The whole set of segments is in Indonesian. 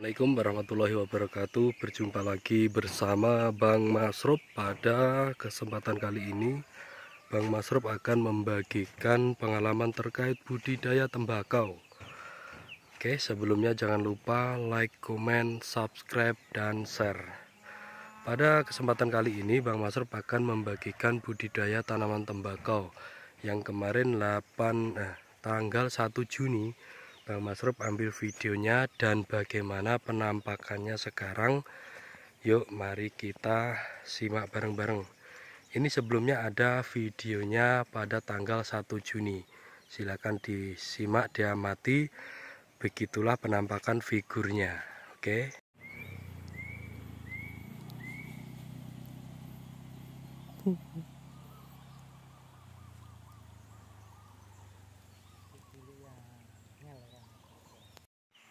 Assalamualaikum warahmatullahi wabarakatuh Berjumpa lagi bersama Bang Masrup Pada kesempatan kali ini Bang Masrup akan membagikan pengalaman terkait budidaya tembakau Oke sebelumnya jangan lupa like, comment, subscribe, dan share Pada kesempatan kali ini Bang Masrup akan membagikan budidaya tanaman tembakau Yang kemarin 8, eh, tanggal 1 Juni Bang Masrub ambil videonya dan bagaimana penampakannya sekarang yuk mari kita simak bareng-bareng ini sebelumnya ada videonya pada tanggal 1 Juni silahkan disimak diamati begitulah penampakan figurnya oke okay? Hmm.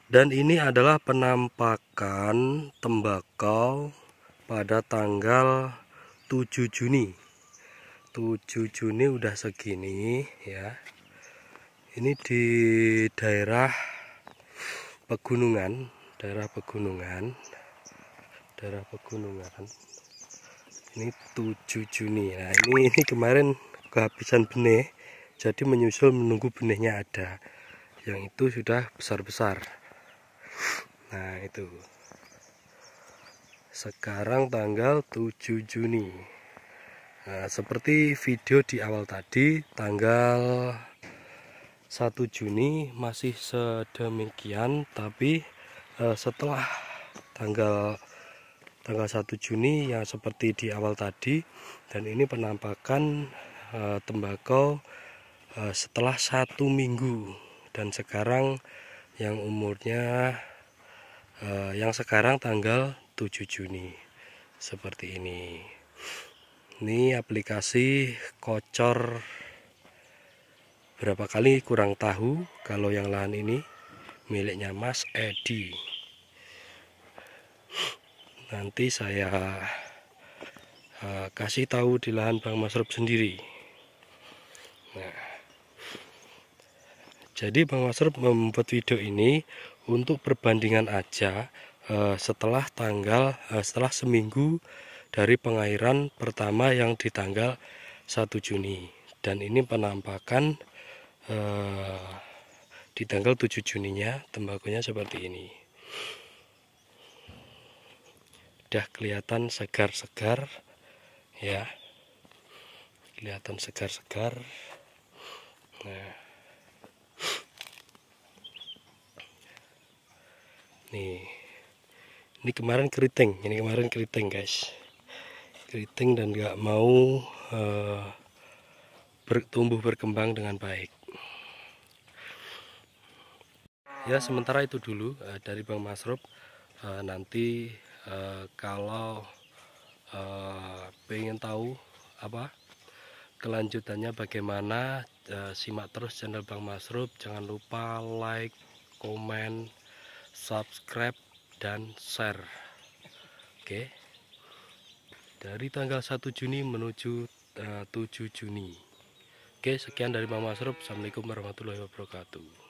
dan ini adalah penampakan tembakau pada tanggal 7 Juni 7 Juni udah segini ya ini di daerah pegunungan daerah pegunungan daerah pegunungan ini 7 Juni nah ini, ini kemarin kehabisan benih jadi menyusul menunggu benihnya ada yang itu sudah besar-besar nah itu sekarang tanggal 7 Juni nah, seperti video di awal tadi tanggal 1 Juni masih sedemikian tapi eh, setelah tanggal tanggal 1 Juni yang seperti di awal tadi dan ini penampakan uh, tembakau uh, setelah satu minggu dan sekarang yang umurnya Eh, yang sekarang tanggal 7 Juni seperti ini ini aplikasi kocor berapa kali kurang tahu kalau yang lahan ini miliknya Mas Edi nanti saya uh, kasih tahu di lahan Bang Masrup sendiri nah jadi Bang Master membuat video ini untuk perbandingan aja eh, setelah tanggal eh, setelah seminggu dari pengairan pertama yang di tanggal 1 Juni dan ini penampakan eh, di tanggal 7 Juninya tembakunya seperti ini. Sudah kelihatan segar-segar ya. Kelihatan segar-segar. Nah, nih ini kemarin keriting ini kemarin keriting guys keriting dan gak mau uh, eh, bertumbuh berkembang dengan baik ya sementara itu dulu uh, dari Bang Masrup uh, eh, nanti uh, kalau uh, pengen tahu apa kelanjutannya bagaimana uh, simak terus channel Bang Masrup jangan lupa like komen subscribe dan share oke dari tanggal 1 Juni menuju eh, uh, 7 Juni oke sekian dari Mama Serup Assalamualaikum warahmatullahi wabarakatuh